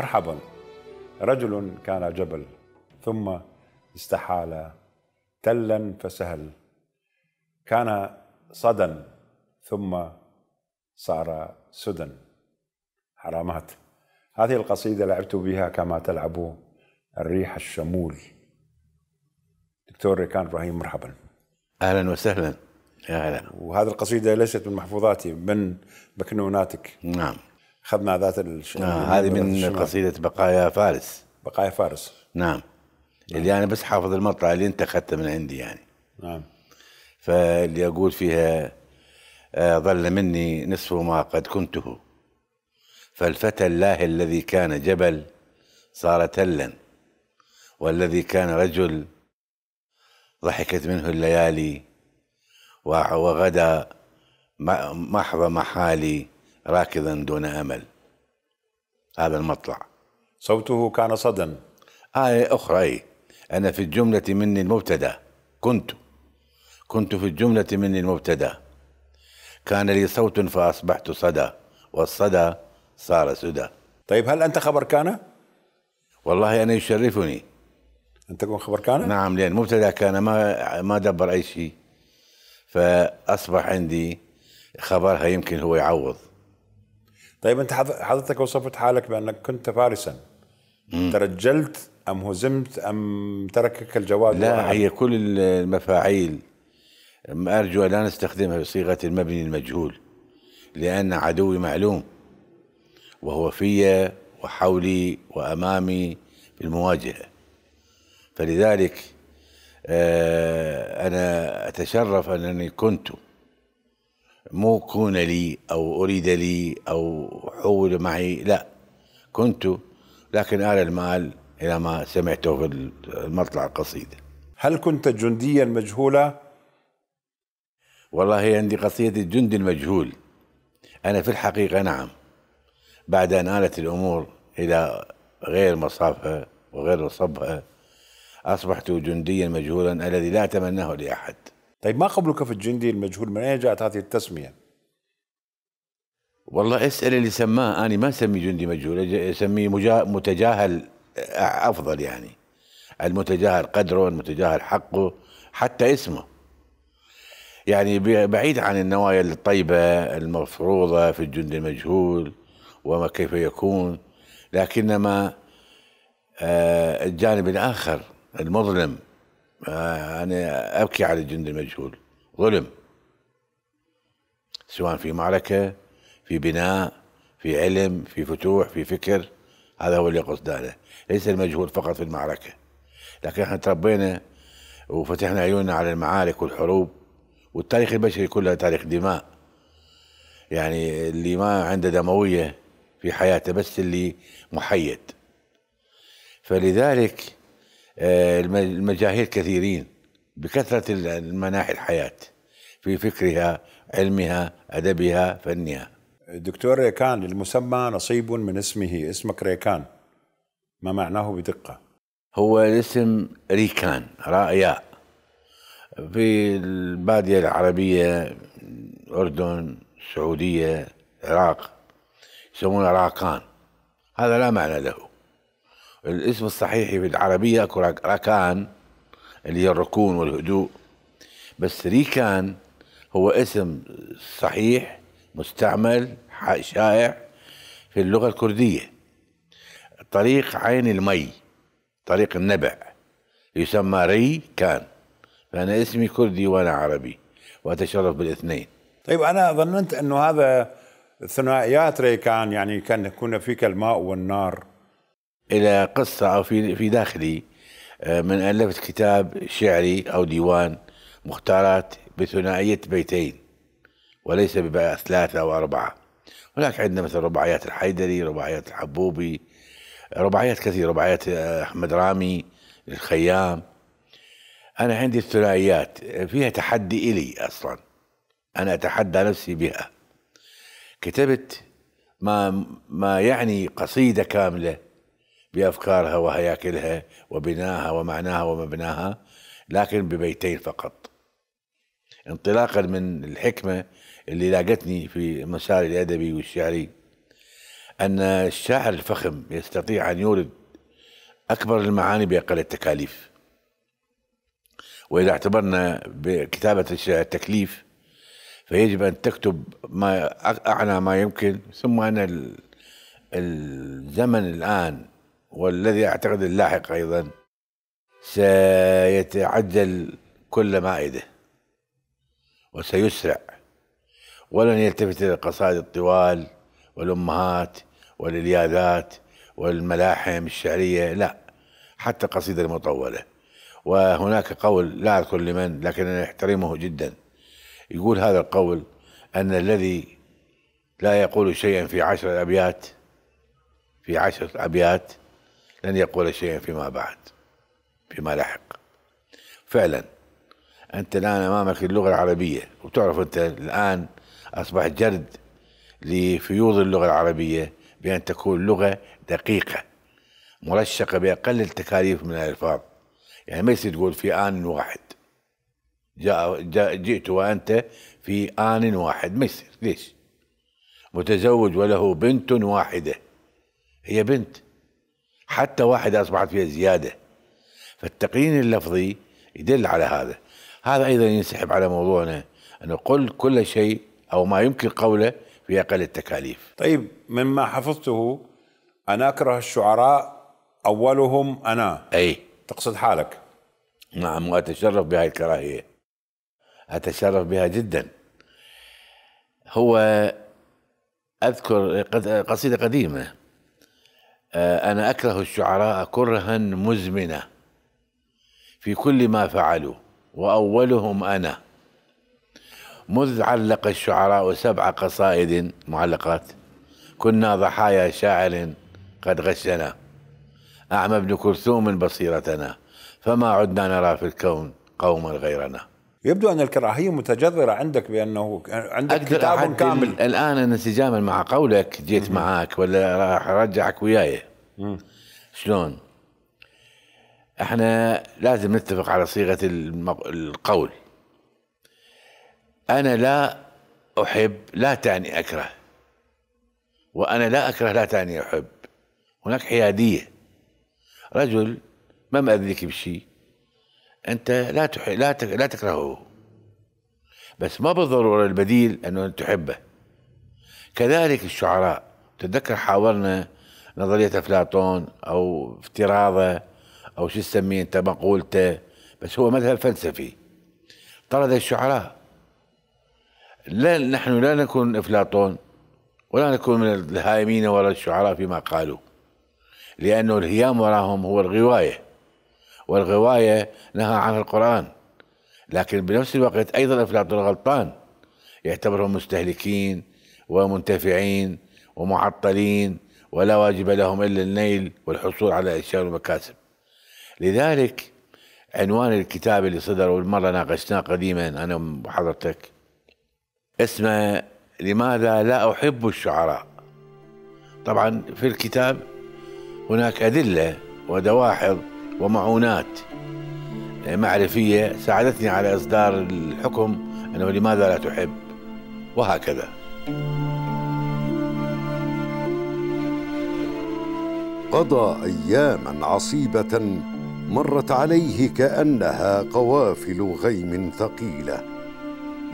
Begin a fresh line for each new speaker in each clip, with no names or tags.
مرحبا رجل كان جبل ثم استحال تلا فسهل كان صدى ثم صار سدى حرامات هذه القصيدة لعبت بها كما تلعب الريح الشمول دكتور ريكان إبراهيم مرحبا أهلا وسهلا أهلا وهذه القصيدة ليست من محفوظاتي من مكنوناتك نعم اخذنا ذات الش... آه هذه من الشمال.
قصيده بقايا فارس بقايا فارس نعم. نعم اللي انا بس حافظ المقطع اللي انت اخذته من عندي يعني نعم فاللي اقول فيها آه، ظل مني نصف ما قد كنته فالفتى الله الذي كان جبل صار تلا والذي كان رجل ضحكت منه الليالي وغدا محض محالي راكضا دون امل هذا المطلع صوته كان صدى آية أخرى أي أنا في الجملة مني المبتدأ كنت كنت في الجملة مني المبتدأ كان لي صوت فأصبحت صدى والصدى صار سدى طيب هل أنت خبر كان؟ والله أنا يشرفني أن تكون خبر كان؟ نعم لأن مبتدأ كان ما ما دبر أي شيء فأصبح عندي خبرها يمكن هو يعوض
طيب انت حضرتك وصفت حالك بانك كنت فارسا ترجلت ام هزمت ام تركك الجواد
لا وأحد. هي كل المفاعيل ارجو ان لا نستخدمها بصيغه المبني المجهول لان عدوي معلوم وهو في وحولي وامامي في المواجهه فلذلك آه، انا اتشرف انني كنت مو كون لي أو أريد لي أو حول معي لا كنت لكن آل المال إلى ما سمعته في المطلع القصيدة هل كنت جنديا مجهولا؟ والله عندي قصيدة الجند المجهول أنا في الحقيقة نعم بعد أن آلت الأمور إلى غير مصافها وغير صبها أصبحت جنديا مجهولا الذي لا أتمناه لأحد طيب ما قبلك في الجندي المجهول من أين جاءت هذه التسمية والله اسأل اللي سماه أنا ما اسمي جندي مجهول أسميه متجاهل أفضل يعني المتجاهل قدره المتجاهل حقه حتى اسمه يعني بعيد عن النوايا الطيبة المفروضة في الجندي المجهول وما كيف يكون لكنما آه، الجانب الآخر المظلم آه أنا أبكي على الجند المجهول ظلم سواء في معركة في بناء في علم في فتوح في فكر هذا هو اللي قصدانه ليس المجهول فقط في المعركة لكن احنا تربينا وفتحنا عيوننا على المعارك والحروب والتاريخ البشري كله تاريخ دماء يعني اللي ما عنده دموية في حياته بس اللي محيد فلذلك آه، المجاهيل كثيرين بكثرة المناحي الحياة في فكرها
علمها أدبها فنها دكتور ريكان المسمى نصيب من اسمه اسمك ريكان ما معناه بدقة
هو الاسم ريكان رأياء في البادية العربية الأردن السعودية العراق يسمونه راكان هذا لا معنى له الاسم الصحيح العربية ركان اللي هي الركون والهدوء بس ريكان هو اسم صحيح مستعمل شائع في اللغة الكردية طريق عين المي طريق النبع يسمى ري كان فأنا اسمي كردي وأنا عربي وأتشرف بالاثنين طيب
أنا ظننت أنه هذا ثنائيات ري كان يعني كان كنا فيك الماء
والنار إلى قصة أو في في داخلي آه، من ألفت كتاب شعري أو ديوان مختارات بثنائية بيتين وليس بثلاثة أو أربعة هناك عندنا مثل رباعيات الحيدري رباعيات الحبوبي رباعيات كثيرة رباعيات آه، أحمد رامي الخيام أنا عندي الثنائيات فيها تحدي إلي أصلا أنا أتحدى نفسي بها كتبت ما ما يعني قصيدة كاملة بافكارها وهياكلها وبناها ومعناها ومبناها لكن ببيتين فقط انطلاقا من الحكمه اللي لاقتني في مساري الادبي والشعري ان الشاعر الفخم يستطيع ان يورد اكبر المعاني باقل التكاليف واذا اعتبرنا بكتابه الشعر تكليف فيجب ان تكتب ما اعنى ما يمكن ثم ان الزمن الان والذي أعتقد اللاحق أيضا سيتعجل كل مائدة وسيسرع ولن يلتفت إلى القصائد الطوال والأمهات والإلياذات والملاحم الشعرية لا حتى القصيدة المطولة وهناك قول لا أذكر لمن لكن أنا أحترمه جدا يقول هذا القول أن الذي لا يقول شيئا في عشر أبيات في عشر أبيات لن يقول شيئا فيما بعد فيما لحق فعلا انت الان امامك اللغه العربيه وتعرف انت الان اصبح جرد لفيوض اللغه العربيه بان تكون لغه دقيقه مرشقه باقل التكاليف من الالفاظ يعني ما يصير تقول في ان واحد جاء, جاء جئت وانت في ان واحد ما يصير ليش؟ متزوج وله بنت واحده هي بنت حتى واحدة أصبحت فيها زيادة فالتقييم اللفظي يدل على هذا هذا أيضا ينسحب على موضوعنا أنه قل كل شيء أو ما يمكن قوله في أقل التكاليف طيب مما حفظته
أنا أكره الشعراء أولهم
أنا أي تقصد حالك نعم وأتشرف بهذه الكراهية أتشرف بها جدا هو أذكر قصيدة قديمة آه، أنا أكره الشعراء كرها مزمنا في كل ما فعلوا وأولهم أنا مذ علق الشعراء سبع قصائد معلقات كنا ضحايا شاعر قد غشنا أعمى ابن كلثوم بصيرتنا فما عدنا نرى في الكون قوما غيرنا يبدو ان الكراهيه متجذره عندك بانه عندك
كتاب كامل
الان انا تجامل مع قولك جيت مم. معاك ولا راح ارجعك وياي شلون؟ احنا لازم نتفق على صيغه القول انا لا احب لا تعني اكره وانا لا اكره لا تعني احب هناك حياديه رجل ما مأذيك بشيء انت لا تح... لا تك... لا تكرهه بس ما بالضروره البديل انه تحبه كذلك الشعراء تتذكر حاورنا نظريه افلاطون او افتراضه او شو تسميه انت مقولته بس هو مذهب فلسفي طرد الشعراء لا نحن لا نكون افلاطون ولا نكون من الهائمين وراء الشعراء فيما قالوا لانه الهيام وراهم هو الغوايه والغواية نهى عنها القرآن لكن بنفس الوقت أيضا أفلاطون غلطان يعتبرهم مستهلكين ومنتفعين ومعطلين ولا واجب لهم إلا النيل والحصول على أشياء ومكاسب لذلك عنوان الكتاب اللي صدر والمرة ناقشناه قديما أنا وحضرتك اسمه لماذا لا أحب الشعراء طبعا في الكتاب هناك أدلة ودواحض ومعونات يعني معرفية ساعدتني على إصدار الحكم أنه لماذا لا تحب
وهكذا قضى أياما عصيبة مرت عليه كأنها قوافل غيم ثقيلة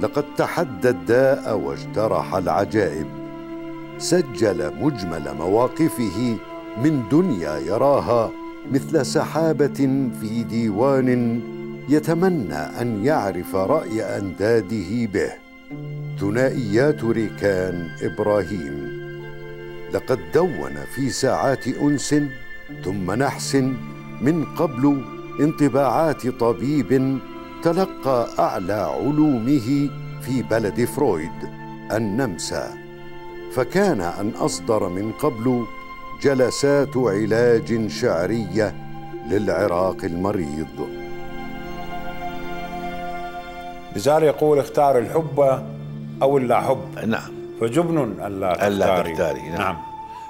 لقد تحدى الداء واجترح العجائب سجل مجمل مواقفه من دنيا يراها مثل سحابه في ديوان يتمنى ان يعرف راي انداده به ثنائيات ريكان ابراهيم لقد دون في ساعات انس ثم نحس من قبل انطباعات طبيب تلقى اعلى علومه في بلد فرويد النمسا فكان ان اصدر من قبل جلسات علاج شعريه للعراق المريض بزار يقول اختار الحب او اللا
حب نعم فجبن الا الا تختاري نعم. نعم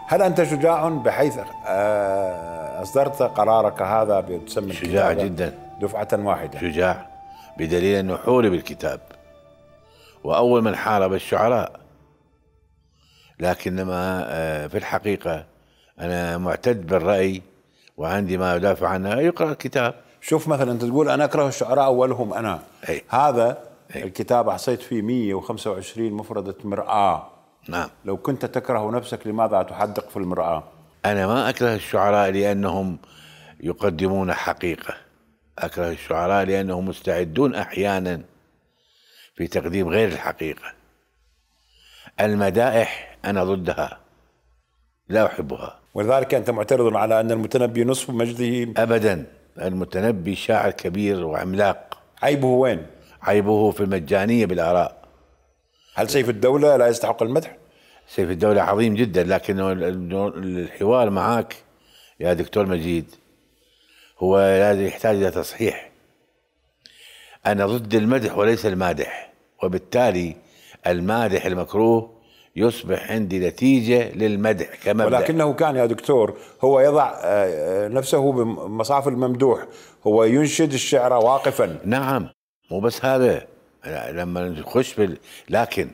هل انت شجاع بحيث
آه، اصدرت قرارك هذا بتسمي شجاع جدا دفعه واحده شجاع بدليل انه حورب بالكتاب واول من حارب الشعراء لكنما آه، في الحقيقه انا معتد بالراي وعندي ما ادافع عنه يقرا الكتاب شوف مثلا انت تقول انا
اكره الشعراء اولهم انا أي. هذا أي. الكتاب احصيت فيه 125 مفرده مراه نعم لو كنت تكره نفسك لماذا تحدق في المراه؟
انا ما اكره الشعراء لانهم يقدمون حقيقه اكره الشعراء لانهم مستعدون احيانا في تقديم غير الحقيقه المدائح انا ضدها لا احبها ولذلك
أنت معترض على
أن المتنبي نصف مجده أبدا المتنبي شاعر كبير وعملاق عيبه وين؟ عيبه في المجانية بالآراء هل سيف الدولة لا يستحق المدح؟ سيف الدولة عظيم جدا لكن الحوار معك يا دكتور مجيد هو يحتاج إلى تصحيح أنا ضد المدح وليس المادح وبالتالي المادح المكروه يصبح عندي نتيجة للمدح كمبدأ ولكنه كان يا دكتور
هو يضع آه، آه، نفسه بمصاف الممدوح هو ينشد الشعر
واقفا نعم مو بس هذا لما نخش بال... لكن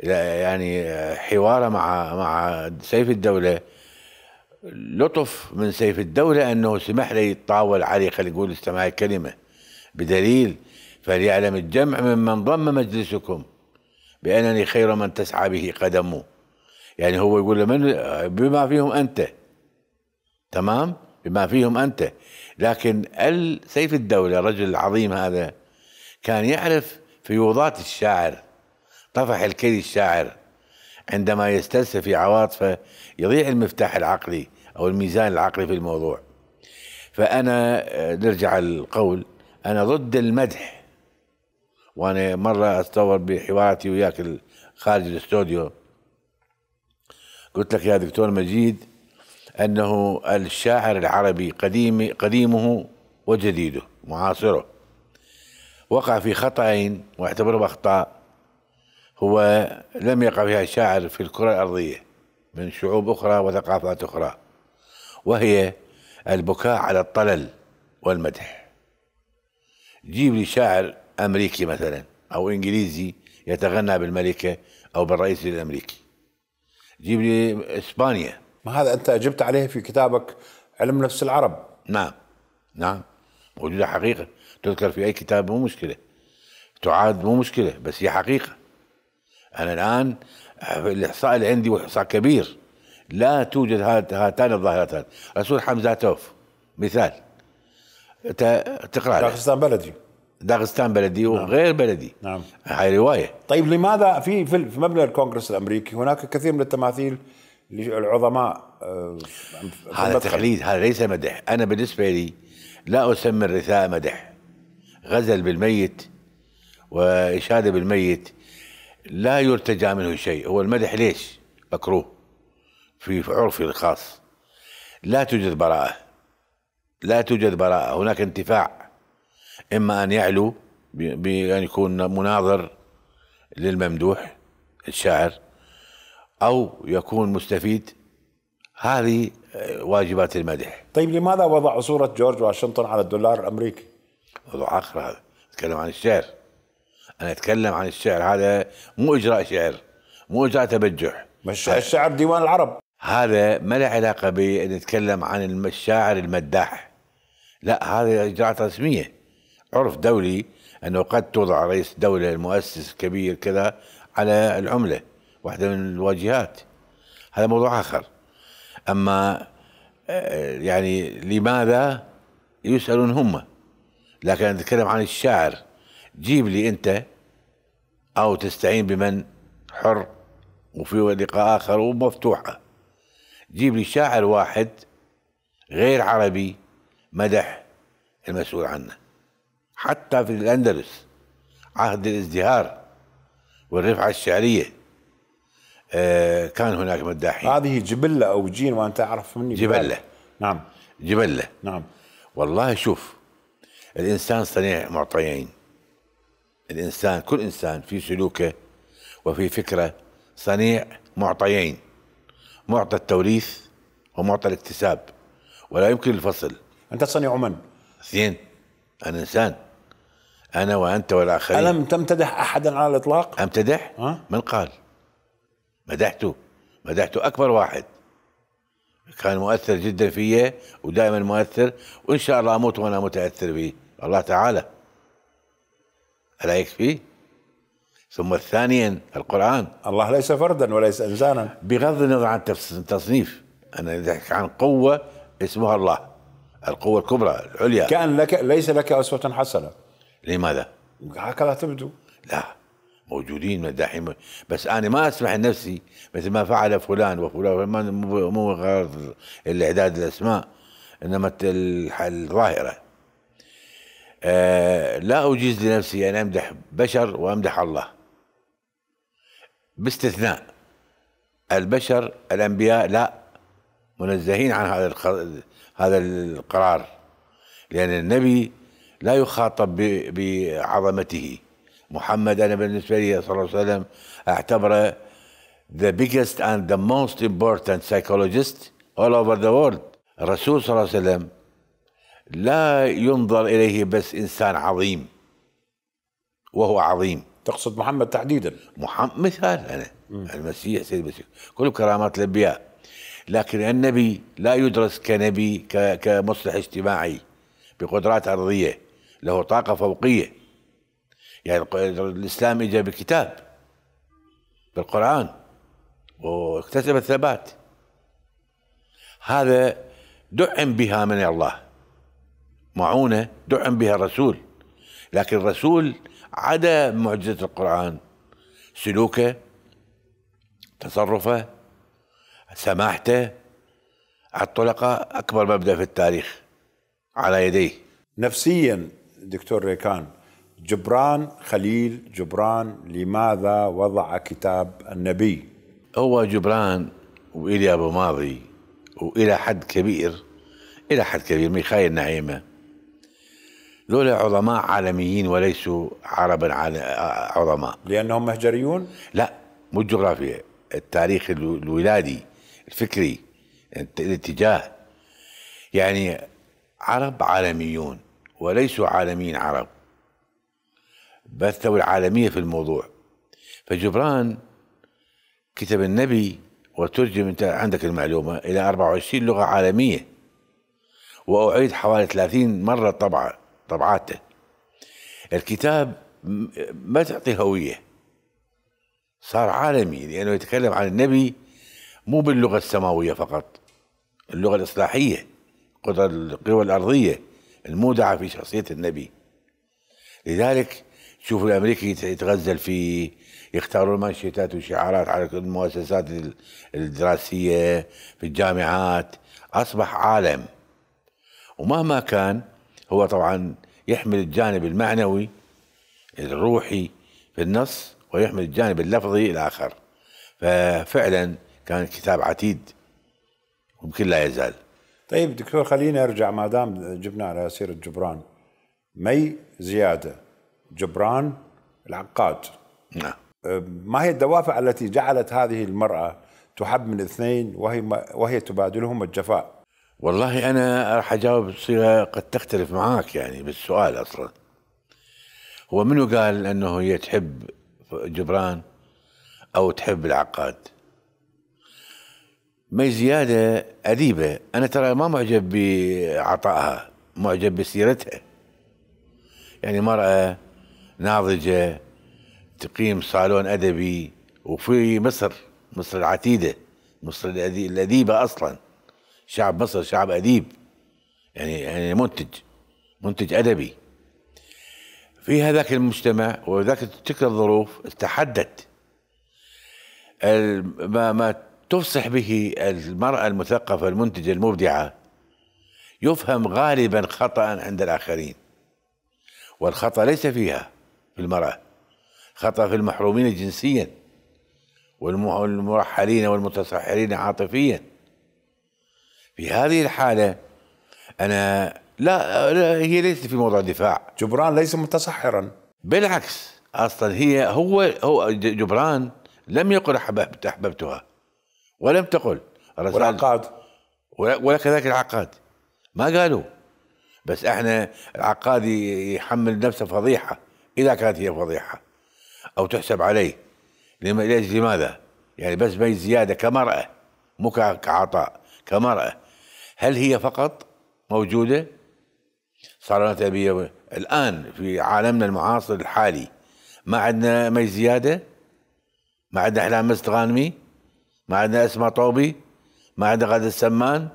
يعني آه، حواره مع مع سيف الدوله لطف من سيف الدوله انه سمح لي يتطاول علي خلي يقول استمع الكلمه بدليل فليعلم الجمع ممن ضم مجلسكم بأنني خير من تسعى به قدمه يعني هو يقول من بما فيهم أنت تمام بما فيهم أنت لكن سيف الدولة الرجل العظيم هذا كان يعرف فيوضات الشاعر طفح الكلي الشاعر عندما يستلسل في عواطفه يضيع المفتاح العقلي أو الميزان العقلي في الموضوع فأنا آه، نرجع القول أنا ضد المدح وانا مره اتصور بحواراتي وياك خارج الاستوديو قلت لك يا دكتور مجيد انه الشاعر العربي قديم قديمه وجديده معاصره وقع في خطأين واعتبرهم اخطاء هو لم يقع فيها الشاعر في الكره الارضيه من شعوب اخرى وثقافات اخرى وهي البكاء على الطلل والمدح جيب لي شاعر أمريكي مثلا أو إنجليزي يتغنى بالملكة أو بالرئيس الأمريكي جيب لي إسبانيا
ما هذا أنت أجبت عليه في كتابك علم نفس العرب
نعم نعم موجودة حقيقة تذكر في أي كتاب مو مشكلة تعاد مو مشكلة بس هي حقيقة أنا الآن الإحصاء اللي عندي إحصاء كبير لا توجد هاتان الظاهرتان رسول توف مثال تقرأ تاخذ بلدي داغستان بلدي نعم. وغير نعم. بلدي نعم هاي روايه طيب لماذا في في
مبنى الكونغرس الامريكي هناك كثير من التماثيل للعظماء آه،
هذا تقليد هذا ليس مدح انا بالنسبه لي لا اسمي الرثاء مدح غزل بالميت واشاده بالميت لا يرتجى منه شيء هو المدح ليش مكروه في عرفي الخاص لا توجد براءه لا توجد براءه هناك انتفاع إما أن يعلو بأن يكون مناظر للممدوح الشاعر أو يكون مستفيد هذه آه، واجبات المدح طيب لماذا وضعوا صورة جورج واشنطن على الدولار الأمريكي؟ موضوع آخر هذا أتكلم عن الشعر أنا أتكلم عن الشعر هذا مو إجراء شعر مو إجراء تبجح مش الشعر ديوان العرب هذا ما له علاقة بنتكلم عن الشاعر المداح لا هذه إجراءات رسمية عرف دولي انه قد توضع رئيس دوله المؤسس الكبير كذا على العمله واحده من الواجهات هذا موضوع اخر اما آه، يعني لماذا يسالون هم لكن نتكلم عن الشاعر جيب لي انت او تستعين بمن حر وفي لقاء اخر ومفتوحه جيب لي شاعر واحد غير عربي مدح المسؤول عنه حتى في الأندلس عهد الازدهار والرفعة الشعرية آه، كان هناك مداحين هذه جبلة أو جين وانت تعرف مني جبلة نعم جبلة نعم والله شوف الإنسان صنيع معطيين الإنسان كل إنسان في سلوكه وفي فكرة صنيع معطيين معطى التوريث ومعطى الاكتساب ولا يمكن الفصل أنت صنيع من؟ اثنين أنا إنسان انا وانت والاخرين الم
تمتدح احدا على الاطلاق؟
امتدح؟ من قال؟ مدحته مدحته اكبر واحد كان مؤثر جدا فيا ودائما مؤثر وان شاء الله اموت وانا متاثر به الله تعالى الا يكفي؟ ثم ثانيا القران الله ليس فردا وليس انسانا بغض النظر عن التصنيف انا اذا عن قوه اسمها الله القوه الكبرى العليا كان لك ليس لك اسوه حسنه لماذا؟
هكذا تبدو لا
موجودين مداحين بس انا ما اسمح لنفسي مثل ما فعل فلان وفلان مو مو غرض الاعداد الاسماء انما الظاهره آه لا اجيز لنفسي ان امدح بشر وامدح الله باستثناء البشر الانبياء لا منزهين عن هذا هذا القرار لان النبي لا يخاطب بعظمته محمد انا بالنسبه لي صلى الله عليه وسلم اعتبره the biggest and the most important psychologist all over the world الرسول صلى الله عليه وسلم لا ينظر اليه بس انسان عظيم وهو عظيم تقصد محمد تحديدا محمد مثال انا المسيح سيد المسيح كل كرامات الانبياء لكن النبي لا يدرس كنبي كمصلح اجتماعي بقدرات ارضيه له طاقة فوقية يعني الإسلام إجا بكتاب بالقرآن واكتسب الثبات هذا دعم بها من الله معونة دعم بها الرسول لكن الرسول عدا معجزة القرآن سلوكه تصرفه سماحته الطلقة أكبر مبدأ في التاريخ على يديه نفسيا الدكتور
ريكان جبران خليل جبران لماذا وضع كتاب
النبي هو جبران وإلي أبو ماضي وإلى حد كبير إلى حد كبير ميخائيل نعيمة لولا عظماء عالميين وليسوا عربا عظماء لأنهم مهجريون؟ لا مو الجغرافيا التاريخ الولادي الفكري الاتجاه يعني عرب عالميون وليسوا عالمين عرب بثوا العالمية في الموضوع فجبران كتب النبي وترجم انت عندك المعلومة إلى 24 لغة عالمية وأعيد حوالي 30 مرة طبعة طبعاته الكتاب ما تعطي هوية صار عالمي لأنه يتكلم عن النبي مو باللغة السماوية فقط اللغة الإصلاحية قدر القوى الأرضية المودعة في شخصية النبي لذلك شوف الأمريكي يتغزل فيه يختاروا المانشيتات وشعارات على المؤسسات الدراسية في الجامعات أصبح عالم ومهما كان هو طبعا يحمل الجانب المعنوي الروحي في النص ويحمل الجانب اللفظي الآخر ففعلا كان كتاب عتيد ويمكن لا يزال
طيب دكتور خليني ارجع ما دام جبنا على سيره جبران مي زياده جبران العقاد نعم ما هي الدوافع التي جعلت هذه المراه تحب من اثنين وهي وهي تبادلهم الجفاء
والله انا راح اجاوب بصيغه قد تختلف معاك يعني بالسؤال اصلا هو منو قال انه هي تحب جبران او تحب العقاد مي زيادة أديبة أنا ترى ما معجب بعطائها معجب بسيرتها يعني مرأة ناضجة تقيم صالون أدبي وفي مصر مصر العتيدة مصر الأديبة أصلا شعب مصر شعب أديب يعني يعني منتج منتج أدبي في هذاك المجتمع وذاك تلك الظروف استحدت ما ما تفصح به المرأة المثقفة المنتجة المبدعة يفهم غالبا خطأ عند الآخرين والخطأ ليس فيها في المرأة خطأ في المحرومين جنسيا والمرحلين والمتصحرين عاطفيا في هذه الحالة أنا لا, هي ليست في موضع دفاع جبران ليس متصحرا بالعكس أصلا هي هو, هو جبران لم يقل أحببتها ولم تقل والعقاد ولا كذلك العقاد ما قالوا بس احنا العقاد يحمل نفسه فضيحه اذا كانت هي فضيحه او تحسب عليه ليش لماذا؟ يعني بس بين زياده كمراه مو كعطاء كمراه هل هي فقط موجوده؟ صالونات ابيه الان في عالمنا المعاصر الحالي ما عندنا مي زياده؟ ما عندنا احلام مست غانمي؟ ما عندنا اسمع طوبي ما عندنا غاد السمان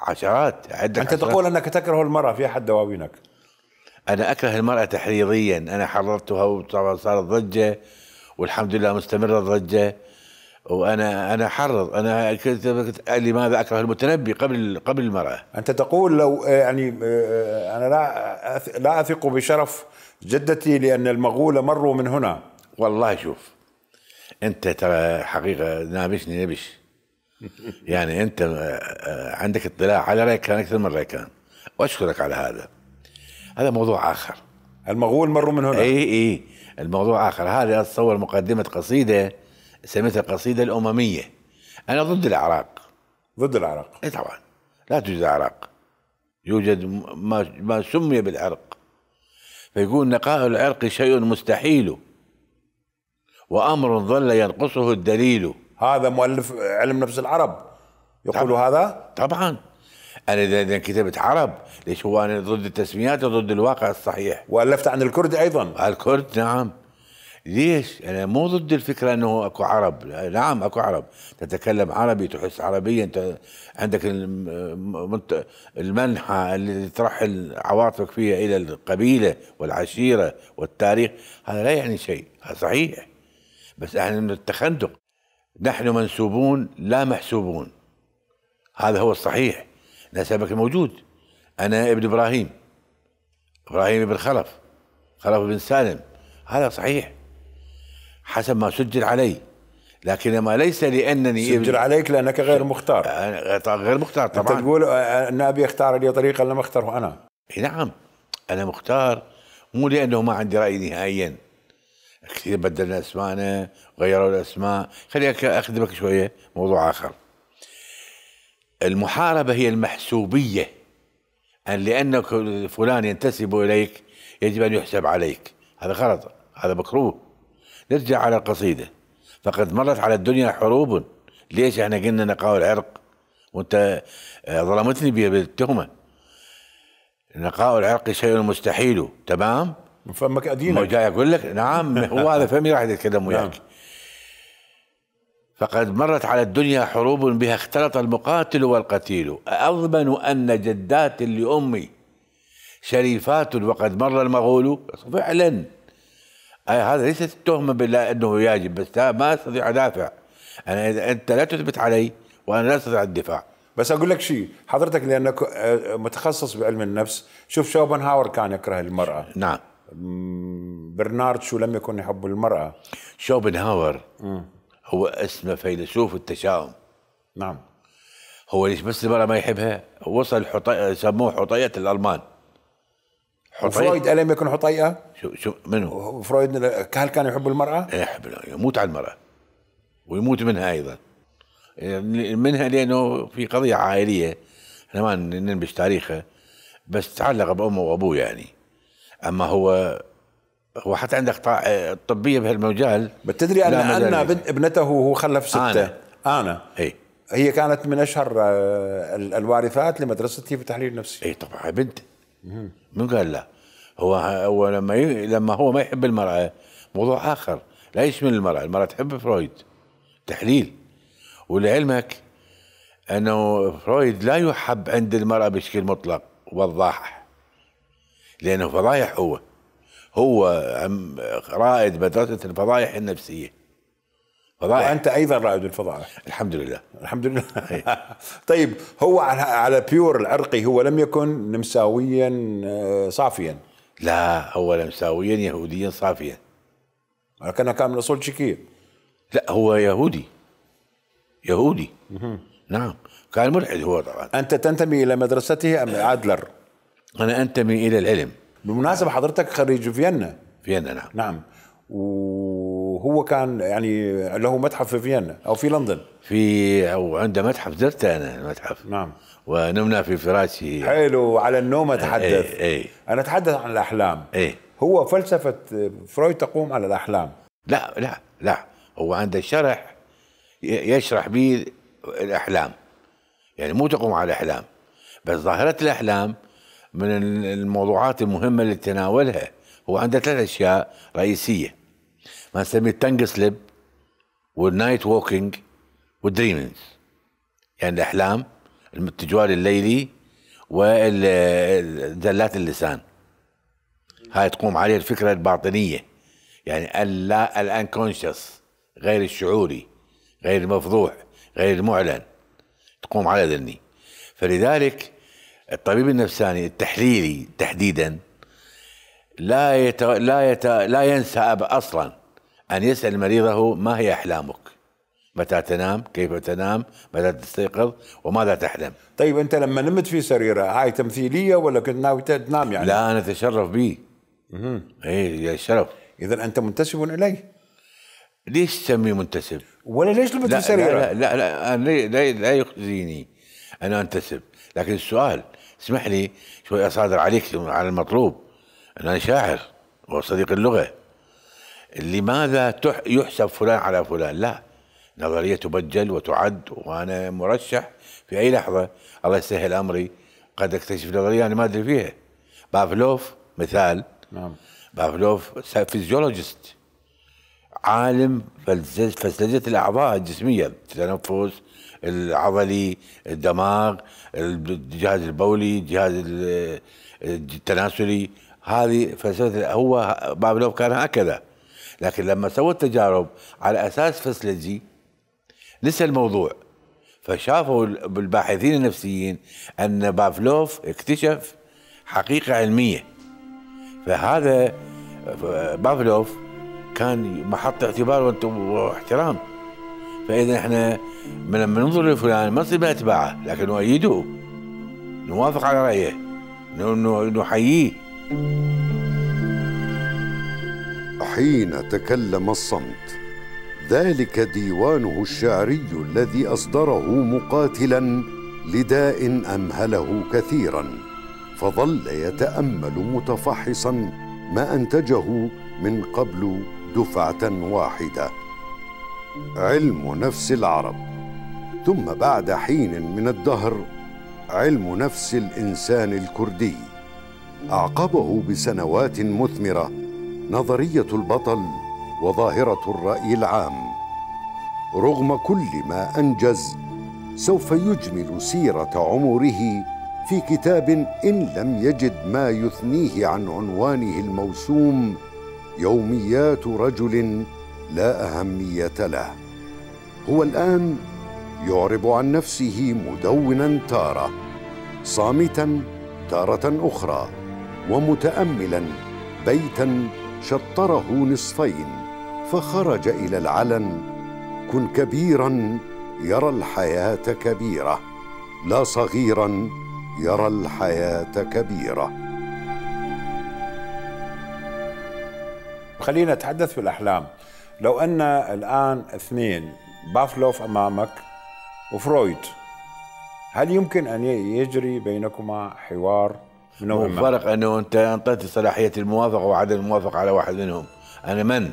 عشرات عندك انت عشرات. تقول انك تكره
المراه في احد دواوينك
انا اكره المراه تحريضيا انا حررتها وصارت ضجه والحمد لله مستمره الضجه وانا انا حرر انا كنت لماذا اكره المتنبي قبل قبل المراه
انت تقول لو آه، يعني آه، انا لا لا اثق بشرف جدتي لان المغول مروا من هنا والله شوف
انت ترى حقيقه نابشني نبش يعني انت آه، آه، عندك اطلاع على ريكان اكثر من ريكان واشكرك على هذا هذا موضوع اخر المغول مروا من هنا اي اي الموضوع اخر هذا اتصور مقدمه قصيده سميتها القصيده الامميه انا ضد العراق ضد العراق اي طبعا لا توجد عراق يوجد ما ما سمي بالعرق فيقول نقاء العرق شيء مستحيل وأمر ظل ينقصه الدليل هذا مؤلف علم نفس العرب يقول طبعًا هذا طبعا أنا إذا كتبت عرب ليش هو أنا ضد التسميات وضد الواقع الصحيح وألفت عن الكرد أيضا الكرد نعم ليش؟ انا مو ضد الفكره انه اكو عرب، نعم اكو عرب، تتكلم عربي تحس عربيا انت عندك المنحى اللي ترحل عواطفك فيها الى القبيله والعشيره والتاريخ، هذا لا يعني شيء، هذا صحيح. بس احنا من التخندق نحن منسوبون لا محسوبون هذا هو الصحيح نسبك موجود انا ابن ابراهيم ابراهيم بن خلف خلف بن سالم هذا صحيح حسب ما سجل علي لكن ما ليس لانني سجل عليك لانك غير مختار غير مختار طبعا انت
تقول آه، ان ابي اختار لي طريقه لم اختاره انا
نعم انا مختار مو لانه ما عندي راي نهائيا كثير بدلنا اسمائنا غيروا الاسماء خليني اخدمك شويه موضوع اخر المحاربه هي المحسوبيه أن لأنك فلان ينتسب إليك يجب أن يحسب عليك هذا غلط هذا مكروه نرجع على القصيدة فقد مرت على الدنيا حروب ليش احنا قلنا نقاء العرق وانت آه، ظلمتني بالتهمة نقاء العرق شيء مستحيل تمام فمك أدينك جاي أقول لك نعم هو هذا فمي راح يتكلم نعم. وياك نعم. فقد مرت على الدنيا حروب بها اختلط المقاتل والقتيل أضمن أن جدات لأمي شريفات وقد مر المغول فعلا هذا ليست التهمة بالله أنه يجب بس ما أستطيع أدافع أنا إذا أنت لا تثبت علي وأنا لا أستطيع الدفاع بس اقول لك شيء
حضرتك لانك آه، متخصص بعلم النفس شوف شوبنهاور كان يكره المراه نعم برنارد شو لم يكن يحب
المرأة شوبنهاور هو اسمه فيلسوف التشاؤم نعم هو ليش بس المرأة ما يحبها وصل حطي... سموه حطية الألمان حطيئة. فرويد ألم يكن حطيئة؟ شو شو منو؟ فرويد هل كان يحب المرأة؟ إيه، يحب يموت على المرأة ويموت منها أيضا يعني منها لأنه في قضية عائلية احنا ما ننبش تاريخه بس تعلق بأمه وأبوه يعني اما هو هو حتى عندك آه، طبيه بهالمجال بتدري ان ان
ابنته هو خلف سته انا, أنا. اي هي كانت من اشهر آه،
الوارثات لمدرستي في التحليل النفسي اي طبعا بنت من قال لا هو هو لما ي... لما هو ما يحب المراه موضوع اخر لا يشمل المراه المراه تحب فرويد تحليل ولعلمك انه فرويد لا يحب عند المراه بشكل مطلق وضاح لانه فضايح هو هو رائد مدرسه الفضايح النفسيه فضائح وانت ايضا رائد الفضائح الحمد لله الحمد لله إيه. طيب هو على
على بيور العرقي هو لم يكن نمساويا آه، صافيا لا
هو نمساويا يهوديا صافيا لكنه كان من اصول تشيكيه لا هو يهودي يهودي نعم كان ملحد هو طبعا
انت تنتمي الى مدرسته ام آه. ادلر أنا أنتمي إلى العلم بالمناسبة حضرتك خريج فيينا فيينا نعم نعم وهو كان يعني له متحف في فيينا أو في لندن في أو عنده متحف زرته أنا المتحف نعم ونمنا في فراشي حلو على النوم أتحدث ايه ايه أنا أتحدث عن الأحلام ايه
هو فلسفة فرويد تقوم على الأحلام لا لا لا هو عنده شرح يشرح به الأحلام يعني مو تقوم على الأحلام بس ظاهرة الأحلام من الموضوعات المهمه اللي تناولها هو عنده ثلاث اشياء رئيسيه ما نسميه التنج سليب والنايت ووكينج والدريمينز يعني الاحلام التجوال الليلي ودلات اللسان هاي تقوم عليه الفكره الباطنيه يعني اللا الانكونشس غير الشعوري غير المفضوح غير المعلن تقوم على ذني فلذلك الطبيب النفساني التحليلي تحديدا لا يت... لا يت... لا ينسى اصلا ان يسال مريضه ما هي احلامك؟ متى تنام؟ كيف تنام؟ متى تستيقظ؟ وماذا تحلم؟ طيب
انت لما نمت في سريره هاي تمثيليه ولا كنت ناوي تنام يعني؟
لا انا اتشرف به. اي الشرف. اذا انت منتسب الي. ليش تسميه منتسب؟ ولا ليش لبت في سريره؟ لا لا لا, لا, لا, لا يخزيني انا انتسب، لكن السؤال اسمح لي شوي اصادر عليك على المطلوب انا شاعر وصديق اللغه لماذا يحسب فلان على فلان لا نظريه تبجل وتعد وانا مرشح في اي لحظه الله يسهل امري قد اكتشف نظريه انا ما ادري فيها بافلوف مثال نعم بافلوف فيزيولوجيست عالم فلسفة الاعضاء الجسميه التنفس العضلي الدماغ الجهاز البولي الجهاز التناسلي هذه فلسفه هو بابلوف كان هكذا لكن لما سوى التجارب على اساس فسلجي نسى الموضوع فشافوا الباحثين النفسيين ان بافلوف اكتشف حقيقه علميه فهذا بافلوف كان محط اعتبار واحترام فاذا احنا لما ننظر لفلان ما نصير اتباعه لكن نؤيده
نوافق على رايه نحييه حين تكلم الصمت ذلك ديوانه الشعري الذي اصدره مقاتلا لداء امهله كثيرا فظل يتامل متفحصا ما انتجه من قبل دفعة واحدة علم نفس العرب ثم بعد حين من الدهر علم نفس الإنسان الكردي أعقبه بسنوات مثمرة نظرية البطل وظاهرة الرأي العام رغم كل ما أنجز سوف يجمل سيرة عمره في كتاب إن لم يجد ما يثنيه عن عنوانه الموسوم يوميات رجل لا اهميه له هو الان يعرب عن نفسه مدونا تاره صامتا تاره اخرى ومتاملا بيتا شطره نصفين فخرج الى العلن كن كبيرا يرى الحياه كبيره لا صغيرا يرى الحياه كبيره
خلينا نتحدث في الأحلام لو أن الآن اثنين بافلوف أمامك وفرويد هل يمكن أن
يجري بينكما حوار نوعا هو الفرق أنه أنت أعطيت صلاحية الموافقة وعدم الموافقة على واحد منهم أنا من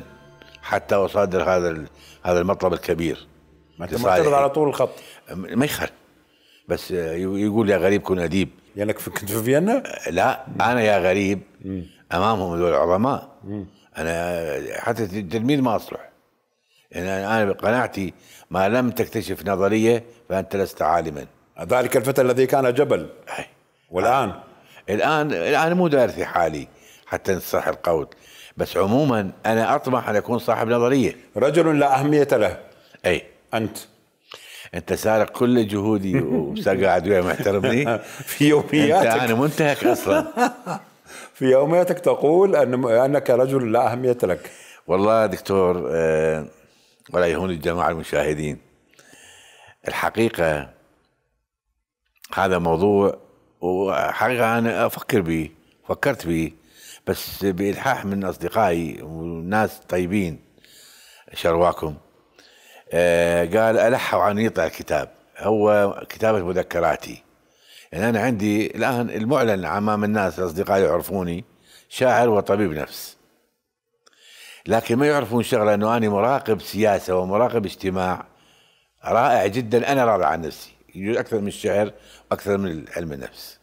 حتى أصادر هذا هذا المطلب الكبير ما أنت على طول الخط ما يخل بس آه، يقول يا غريب كن أديب لأنك يعني كنت في فيينا؟ لا أنا يا غريب أمامهم هذول العظماء انا حتى التلميذ ما اصلح انا انا بقناعتي ما لم تكتشف نظريه فانت لست عالما ذلك الفتى الذي كان جبل أي. والان أي. الان الان مو دارسي حالي حتى نصح القول بس عموما انا اطمح ان اكون صاحب نظريه رجل لا اهميه له اي انت انت سارق كل جهودي وساقعد ويا محترمني في يومياتك انت انا منتهك اصلا
في
يوميتك تقول أن أنك رجل لا أهمية لك والله دكتور آه، ولا يهون الجماعة المشاهدين الحقيقة هذا موضوع وحقيقة أنا أفكر به فكرت به بس بإلحاح من أصدقائي وناس طيبين شرواكم آه، قال ألحوا عن يطلع الكتاب هو كتابة مذكراتي يعني أنا عندي الآن المعلن أمام الناس أصدقائي يعرفوني شاعر وطبيب نفس لكن ما يعرفون شغلة أنه أنا مراقب سياسة ومراقب اجتماع رائع جدا أنا راضي عن نفسي يجوز أكثر من الشعر وأكثر من علم النفس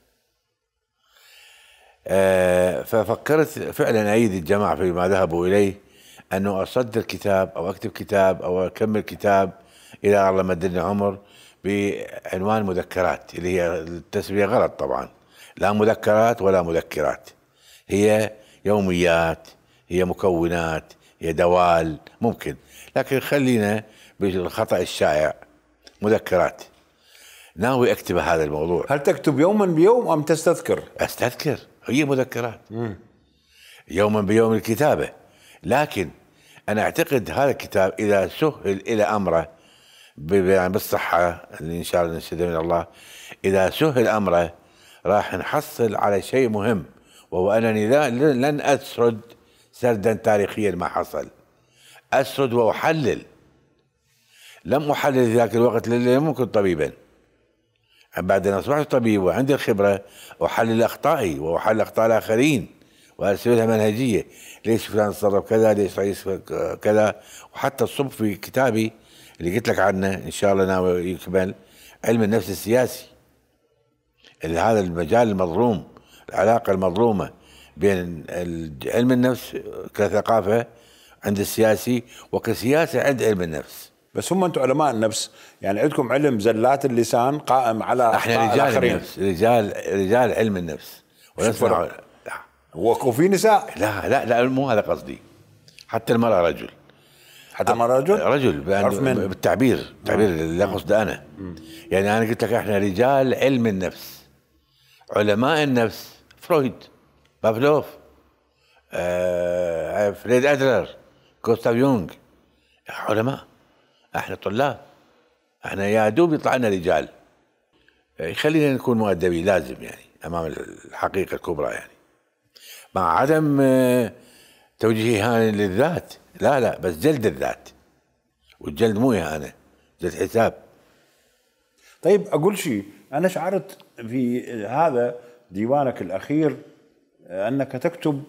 آه، ففكرت فعلا أيد الجماعة فيما ذهبوا إليه أنه أصدر كتاب أو أكتب كتاب أو أكمل كتاب الى الله مدني عمر بعنوان مذكرات اللي هي التسميه غلط طبعا لا مذكرات ولا مذكرات هي يوميات هي مكونات هي دوال ممكن لكن خلينا بالخطا الشائع مذكرات ناوي اكتب هذا الموضوع هل تكتب يوما بيوم ام تستذكر استذكر هي مذكرات مم. يوما بيوم الكتابه لكن انا اعتقد هذا الكتاب اذا سهل الى امره يعني بالصحة اللي إن شاء الله نستدعي من الله إذا سهل أمره راح نحصل على شيء مهم وهو أنني لا لن أسرد سردا تاريخيا ما حصل أسرد وأحلل لم أحلل ذاك الوقت لم ممكن طبيبا بعد أن أصبحت طبيب وعندي الخبرة أحلل أخطائي وأحلل أخطاء الآخرين وأرسل لها منهجية ليش فلان تصرف كذا ليش رئيس كذا وحتى الصب في كتابي اللي قلت لك عنه ان شاء الله ناوي يكمل علم النفس السياسي اللي هذا المجال المظلوم العلاقه المظلومه بين علم النفس كثقافه عند السياسي وكسياسه عند علم النفس
بس هم انتم علماء النفس يعني عندكم علم زلات اللسان قائم على احنا رجال النفس
رجال رجال علم النفس ونسمع وفي نساء لا لا لا مو هذا قصدي حتى المراه رجل حتى ما رجل آه، رجل بالتعبير التعبير آه. اللي اقصده آه. انا يعني انا قلت لك احنا رجال علم النفس علماء النفس فرويد بافلوف آه فريد ادلر كوستاف يونغ علماء احنا طلاب احنا يا دوب يطلع لنا رجال يخلينا نكون مؤدبين لازم يعني امام الحقيقه الكبرى يعني مع عدم توجيهها للذات لا لا بس جلد الذات والجلد مو اهانه جلد حساب طيب اقول شيء انا شعرت
في هذا ديوانك الاخير آه، انك تكتب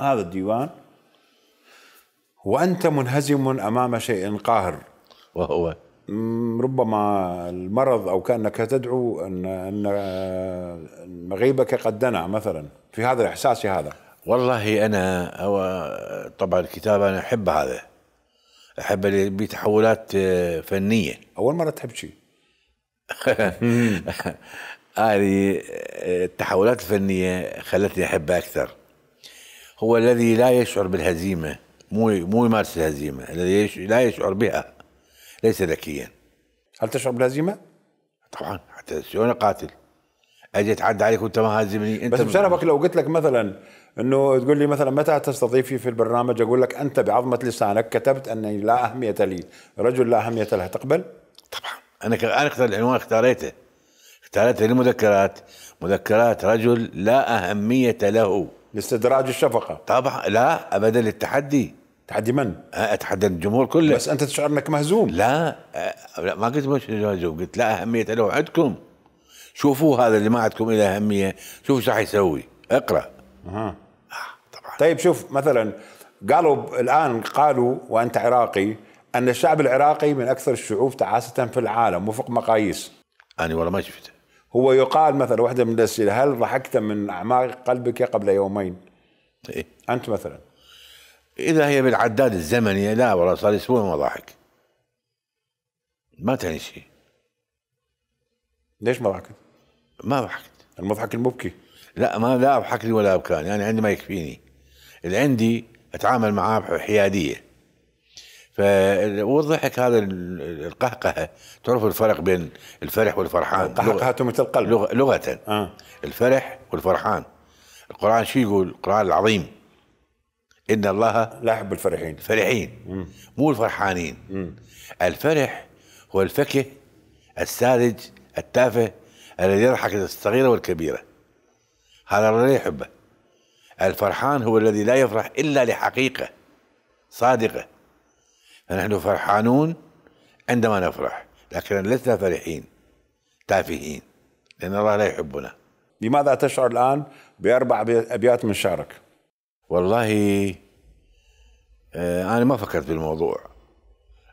هذا الديوان وانت منهزم امام شيء قاهر وهو ربما المرض او كانك تدعو ان ان آه، مغيبك قد دنا مثلا في هذا الاحساس هذا
والله انا هو طبعا الكتاب انا احب هذا احب اللي بيه تحولات آه، فنيه اول مره تحب شيء هذه آه، التحولات الفنيه خلتني احبه اكثر هو الذي لا يشعر بالهزيمه مو مو يمارس الهزيمه الذي لا يشعر بها ليس ذكيا هل تشعر بالهزيمه؟ طبعا حتى شلون قاتل
اجي اتعدى عليك وانت ما هازمني انت بس بشرفك لو قلت لك مثلا انه تقول لي مثلا متى تستضيفي في البرنامج اقول لك انت بعظمه لسانك كتبت اني لا اهميه لي
رجل لا اهميه له تقبل طبعا انا انا اختار العنوان اختاريته اختاريته للمذكرات مذكرات رجل لا اهميه له لاستدراج الشفقه طبعا لا ابدا للتحدي تحدي من؟ أه، اتحدى الجمهور كله بس انت تشعر انك مهزوم لا أه، لا ما قلت مش مهزوم قلت لا اهميه له عندكم شوفوا هذا اللي ما عندكم له اهميه شوفوا ايش راح يسوي اقرا أه.
طيب شوف مثلا قالوا الان قالوا وانت عراقي ان الشعب العراقي من اكثر الشعوب تعاسه في العالم وفق مقاييس انا والله ما شفته هو يقال مثلا واحده من الاسئله هل ضحكت من اعماق قلبك قبل يومين؟ إيه؟
انت مثلا اذا هي بالعداد الزمني لا والله صار اسبوع ما ضحك ما تعني شيء ليش ما ضحكت؟ ما ضحكت المضحك المبكي لا ما لا اضحك لي ولا ابكاني يعني عندي ما يكفيني اللي عندي اتعامل معاه بحياديه فوضحك هذا القهقهه تعرف الفرق بين الفرح والفرحان قهقهه مثل القلب لغة لغه آه. الفرح والفرحان القران شو يقول القران العظيم ان الله لا يحب الفرحين الفرحين مم. مو الفرحانين مم. الفرح هو الفكه الساذج التافه الذي يضحك الصغيره والكبيره هذا الله لا يحبه الفرحان هو الذي لا يفرح إلا لحقيقة صادقة فنحن فرحانون عندما نفرح لكن لسنا فرحين تافهين لأن الله لا يحبنا لماذا تشعر الآن بأربع أبيات من شعرك؟ والله آه، أنا ما فكرت بالموضوع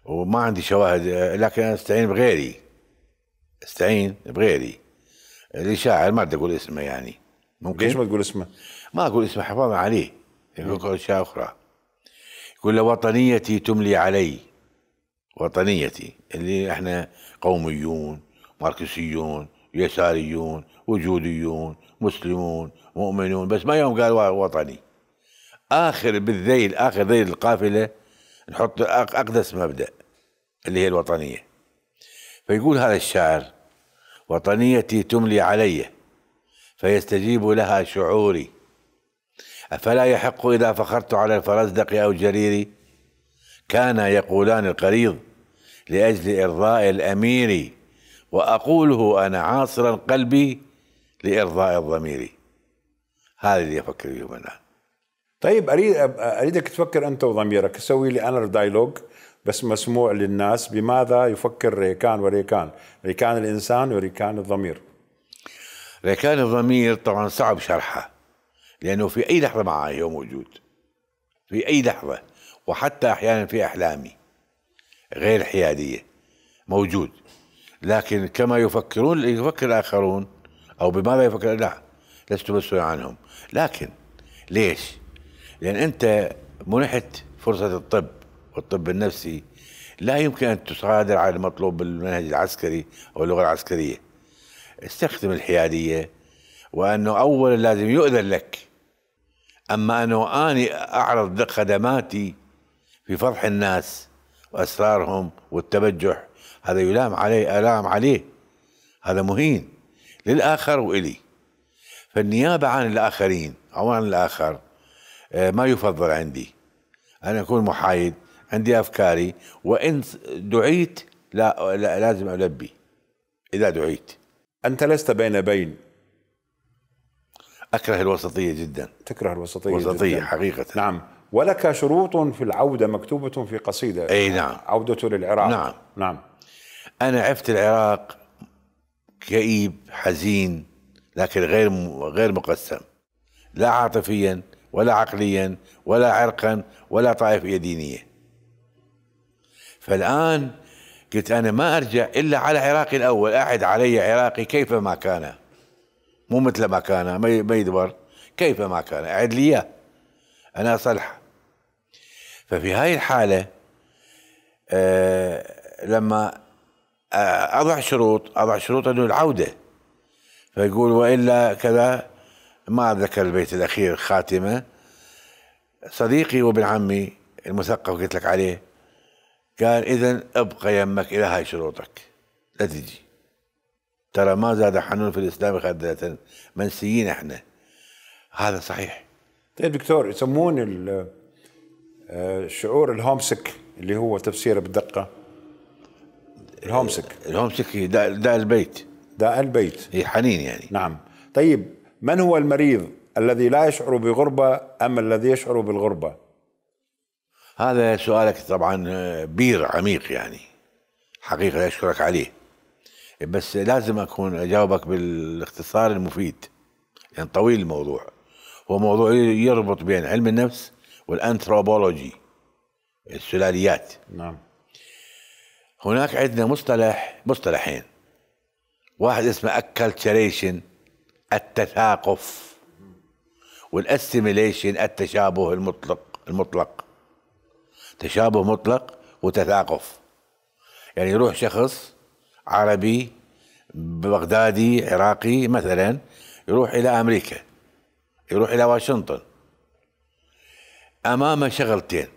وما عندي شواهد آه، لكن أنا أستعين بغيري أستعين بغيري لشاعر ما بدي أقول اسمه يعني ممكن ليش ما تقول اسمه؟ ما اقول اسمه حفاظا عليه يقول اشياء اخرى يقول له وطنيتي تملي علي وطنيتي اللي احنا قوميون ماركسيون يساريون وجوديون مسلمون مؤمنون بس ما يوم قال وطني اخر بالذيل اخر ذيل القافله نحط اقدس مبدا اللي هي الوطنيه فيقول هذا الشاعر وطنيتي تملي علي فيستجيب لها شعوري أفلا يحق إذا فخرت على الفرزدق أو جريري كان يقولان القريض لأجل إرضاء الأمير وأقوله أنا عاصرا قلبي لإرضاء الضمير هذا اللي أفكر فيه الآن
طيب أريد أريدك تفكر أنت وضميرك تسوي لي أنا دايلوج بس مسموع للناس بماذا يفكر ريكان وريكان ريكان الإنسان وريكان الضمير
ركان الضمير طبعا صعب شرحه لانه في اي لحظه معي هو موجود في اي لحظه وحتى احيانا في احلامي غير حياديه موجود لكن كما يفكرون يفكر الاخرون او بماذا يفكر لا لست مسؤولا عنهم لكن ليش؟ لان انت منحت فرصه الطب والطب النفسي لا يمكن ان تصادر على المطلوب بالمنهج العسكري او اللغه العسكريه استخدم الحياديه وانه اولا لازم يؤذن لك اما انه اني اعرض خدماتي في فضح الناس واسرارهم والتبجح هذا يلام عليه الام عليه هذا مهين للاخر والي فالنيابه عن الاخرين او عن الاخر آه، ما يفضل عندي انا اكون محايد عندي افكاري وان دعيت لا, لا لازم البي اذا دعيت أنت لست بين بين أكره الوسطية جدا تكره الوسطية وسطية جداً. حقيقة
نعم ولك شروط في العودة مكتوبة في قصيدة
أي نعم عودة للعراق نعم نعم أنا عفت العراق كئيب حزين لكن غير غير مقسم لا عاطفيا ولا عقليا ولا عرقا ولا طائفية دينية فالآن قلت أنا ما أرجع إلا على عراقي الأول أعد علي عراقي كيف ما كان مو مثل ما كان ما يدبر كيف ما كان أعد لي إياه أنا أصلحه ففي هاي الحالة أه لما آه، أضع شروط أضع شروط أنه العودة فيقول وإلا كذا ما ذكر البيت الأخير خاتمة صديقي وابن عمي المثقف قلت لك عليه قال إذا ابقى يمك إلى هاي شروطك لا تجي ترى ما زاد حنون في الإسلام خردلة منسيين احنا هذا صحيح طيب دكتور
يسمون آه، الشعور الهومسك اللي هو تفسيره بالدقة الهومسك آه، الهومسك داء دا البيت داء البيت هي حنين يعني نعم طيب من هو المريض الذي لا يشعر بغربة أم الذي يشعر
بالغربة هذا سؤالك طبعا آه، بير عميق يعني حقيقة أشكرك عليه بس لازم أكون أجاوبك بالاختصار المفيد لأن يعني طويل الموضوع هو موضوع يربط بين علم النفس والأنثروبولوجي السلاليات نعم هناك عندنا مصطلح مصطلحين واحد اسمه اكلتشريشن التثاقف والاسيميليشن التشابه المطلق المطلق تشابه مطلق وتثاقف يعني يروح شخص عربي بغدادي عراقي مثلا يروح إلى أمريكا يروح إلى واشنطن أمامه شغلتين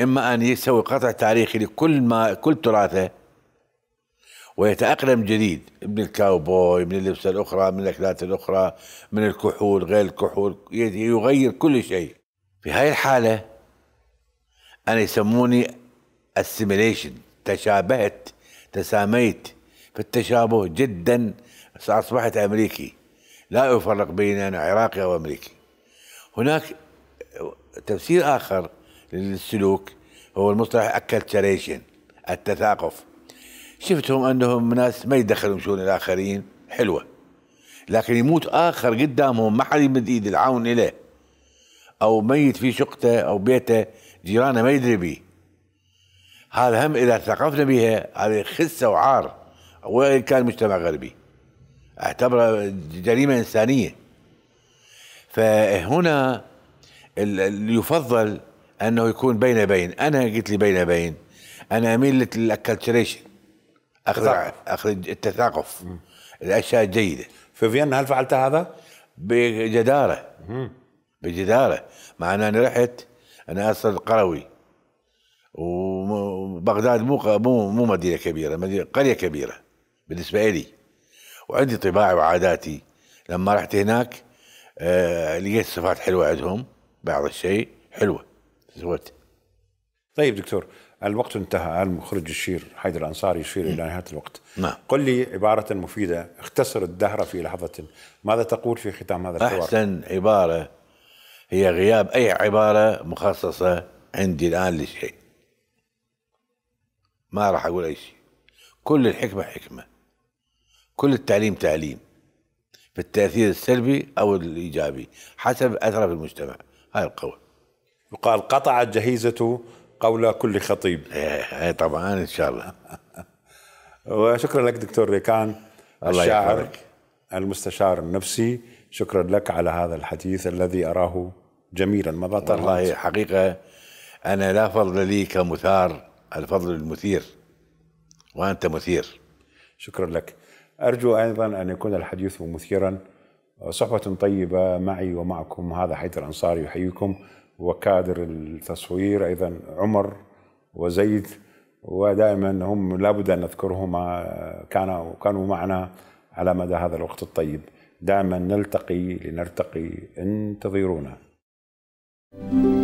إما أن يسوي قطع تاريخي لكل ما كل تراثه ويتأقلم جديد من الكاوبوي من اللبسة الأخرى من الأكلات الأخرى من الكحول غير الكحول يغير كل شيء في هاي الحالة انا يسموني السيميليشن تشابهت تساميت في التشابه جدا اصبحت امريكي لا يفرق بين انا عراقي او امريكي هناك تفسير اخر للسلوك هو المصطلح اكلتشريشن التثاقف شفتهم انهم ناس ما يدخلون شؤون الاخرين حلوه لكن يموت اخر قدامهم ما حد يمد ايد العون اليه او ميت في شقته او بيته جيرانه ما يدري به هذا هم اذا ثقفنا بها هذه خسه وعار وان كان مجتمع غربي اعتبره جريمه انسانيه فهنا يفضل انه يكون بين بين انا قلت لي بين بين انا اميل للكالتشريشن اخذ اخذ التثاقف الاشياء الجيده في فيينا هل فعلت هذا؟ بجداره بجداره مع انني رحت انا اصلا قروي وبغداد مو مو مو مدينه كبيره مدينه قريه كبيره بالنسبه لي وعندي طباعي وعاداتي لما رحت هناك آه لقيت صفات حلوه عندهم بعض الشيء حلوه زودت طيب دكتور الوقت انتهى المخرج الشير
حيدر الانصاري يشير الى نهايه الوقت نعم قل لي عباره مفيده اختصر الدهر في لحظه ماذا تقول في ختام هذا الحوار احسن
عباره هي غياب أي عبارة مخصصة عندي الآن لشيء ما راح أقول أي شيء كل الحكمة حكمة كل التعليم تعليم في التأثير السلبي أو الإيجابي حسب أثره في المجتمع هاي القول يقال قطعت جهيزة قول كل خطيب إيه،, ايه طبعا ان شاء الله
وشكرا لك دكتور ريكان الله الشاعر يفرق. المستشار النفسي شكرا لك على هذا الحديث الذي أراه جميلا ماذا ترى والله
حقيقة أنا لا فضل لي كمثار الفضل المثير وأنت مثير شكرا لك أرجو أيضا أن يكون الحديث مثيرا
صحبة طيبة معي ومعكم هذا حيدر الانصاري يحييكم وكادر التصوير أيضا عمر وزيد ودائما هم لابد أن نذكرهما كانوا كانوا معنا على مدى هذا الوقت الطيب دائما نلتقي لنرتقي انتظرونا thank you